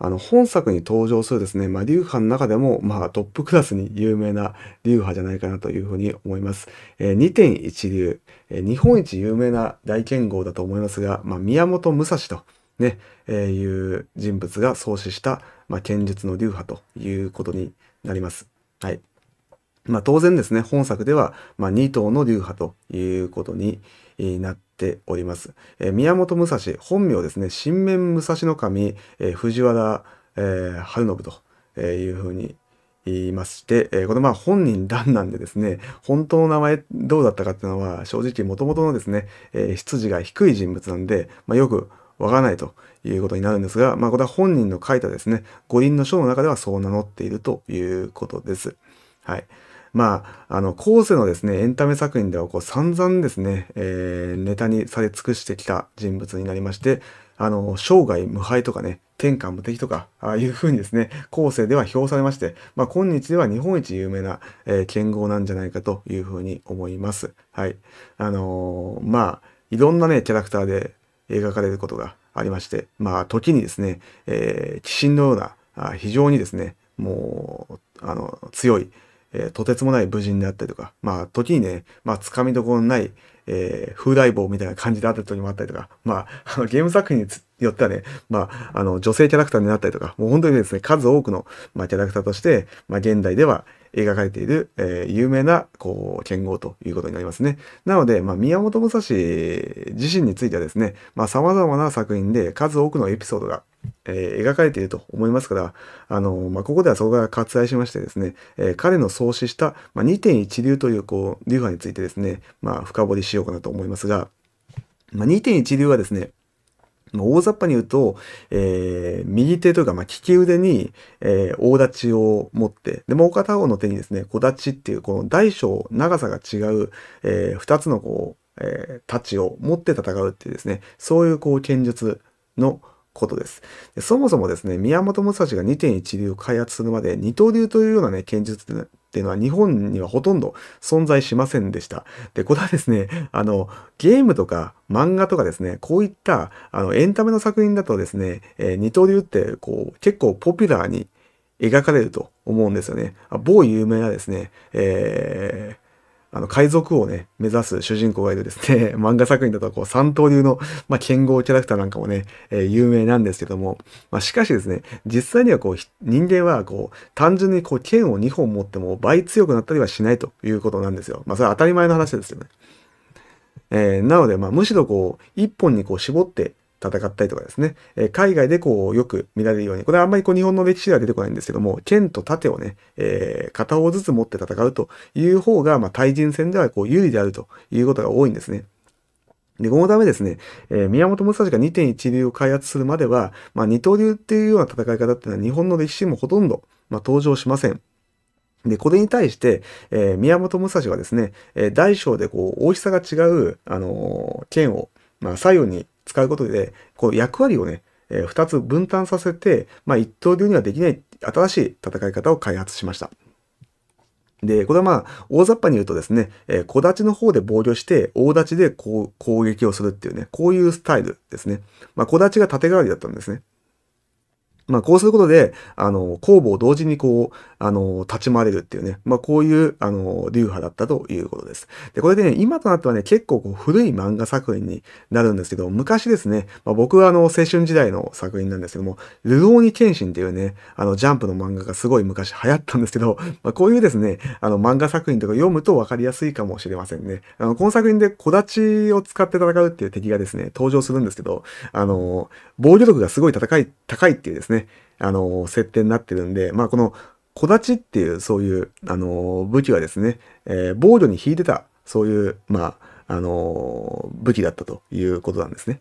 あの、本作に登場するですね、まあ、流派の中でも、まあ、トップクラスに有名な流派じゃないかなというふうに思います。えー、2一流、えー、日本一有名な大剣豪だと思いますが、まあ、宮本武蔵と、ね、えー、いう人物が創始した、まあ、剣術の流派ということになります。はい。まあ、当然ですね、本作では、まあ、二頭の流派ということになってております。えー、宮本武蔵、本名ですね、新面武蔵守、えー、藤原、えー、春信と、えいうふうに言いまして、えこのまあ本人段なんでですね、本当の名前どうだったかっていうのは正直もともとのですね、え出自が低い人物なんで、まあ、よくわからないということになるんですが、まあ、これは本人の書いたですね、五輪の書の中ではそう名乗っているということです。はい。まあ、あの、後世のですね、エンタメ作品ではこう散々ですね、えー、ネタにされ尽くしてきた人物になりまして、あの、生涯無敗とかね、天下無敵とか、ああいうふうにですね、後世では評されまして、まあ、今日では日本一有名な、えー、剣豪なんじゃないかというふうに思います。はい。あのー、まあ、いろんなね、キャラクターで描かれることがありまして、まあ、時にですね、えー、鬼神のような、あ非常にですね、もう、あの、強い、えー、とてつもない武人であったりとか、まあ、時にね、まあ、つかみどころのない、えー、風来坊みたいな感じであった時もあったりとか、まあ、あの、ゲーム作品によってはね、まあ、あの、女性キャラクターになったりとか、もう本当にですね、数多くの、まあ、キャラクターとして、まあ、現代では描かれている、えー、有名な、こう、剣豪ということになりますね。なので、まあ、宮本武蔵自身についてはですね、まあ、様々な作品で数多くのエピソードがえ描かれていると思いますから、あのまあ、ここではそこが割愛しましてですね、え彼の創始した、まあ、2.1流というこう流派についてですね、まあ、深掘りしようかなと思いますが、まあ、2.1流はですね、まあ、大雑把に言うと、えー、右手というか、まあ、利き腕に、えー、大立ちを持って、で、もう片方の手にですね、小立ちっていう、この大小、長さが違う、えー、二つのこう、えー、立ちを持って戦うっていうですね、そういうこう、剣術の、ことです。でそもそもですね、宮本武蔵が2.1流を開発するまで二刀流というようなね、剣術っていうのは日本にはほとんど存在しませんでした。で、これはですね、あの、ゲームとか漫画とかですね、こういったあのエンタメの作品だとですね、えー、二刀流ってこう結構ポピュラーに描かれると思うんですよね。某有名なですね、えーあの、海賊王をね、目指す主人公がいるですね、漫画作品だと、こう、三刀流の、まあ、剣豪キャラクターなんかもね、えー、有名なんですけども、まあ、しかしですね、実際にはこう、人間は、こう、単純にこう、剣を2本持っても倍強くなったりはしないということなんですよ。まあ、それは当たり前の話ですよね。えー、なので、まあ、むしろこう、一本にこう絞って戦ったりとかですね、え海外でこうよく見られるように、これはあんまりこう日本の歴史では出てこないんですけども、剣と盾をね、えー、片方ずつ持って戦うという方が、まあ、対人戦ではこう有利であるということが多いんですね。で、このためですね、えー、宮本武蔵が2.1流を開発するまでは、まあ、二刀流っていうような戦い方っていうのは日本の歴史にもほとんど、まあ、登場しません。で、これに対して、えー、宮本武蔵はですね、えー、大小でこう、大きさが違う、あのー、剣を、まあ、左右に使うことで、こう役割をね、えー、2つ分担させて、まあ、一刀流にはできない新しい戦い方を開発しました。で、これはまあ、大雑把に言うとですね、えー、小立ちの方で防御して、大立ちでこう攻撃をするっていうね、こういうスタイルですね。まあ、小立ちが縦代わりだったんですね。まあ、こうすることで、あの、攻防同時にこう、あの、立ち回れるっていうね、まあ、こういう、あの、流派だったということです。で、これでね、今となってはね、結構こう古い漫画作品になるんですけど、昔ですね、まあ、僕はあの、青春時代の作品なんですけども、ルローニケンシンっていうね、あの、ジャンプの漫画がすごい昔流行ったんですけど、まあ、こういうですね、あの、漫画作品とか読むと分かりやすいかもしれませんね。あの、この作品で小立ちを使って戦うっていう敵がですね、登場するんですけど、あの、防御力がすごい高い、高いっていうですね、あの、設定になってるんで、まあ、この、小立ちっていうそういう、あの武器はですね、えー、防御に引いてたそういう、まああの武器だったということなんですね。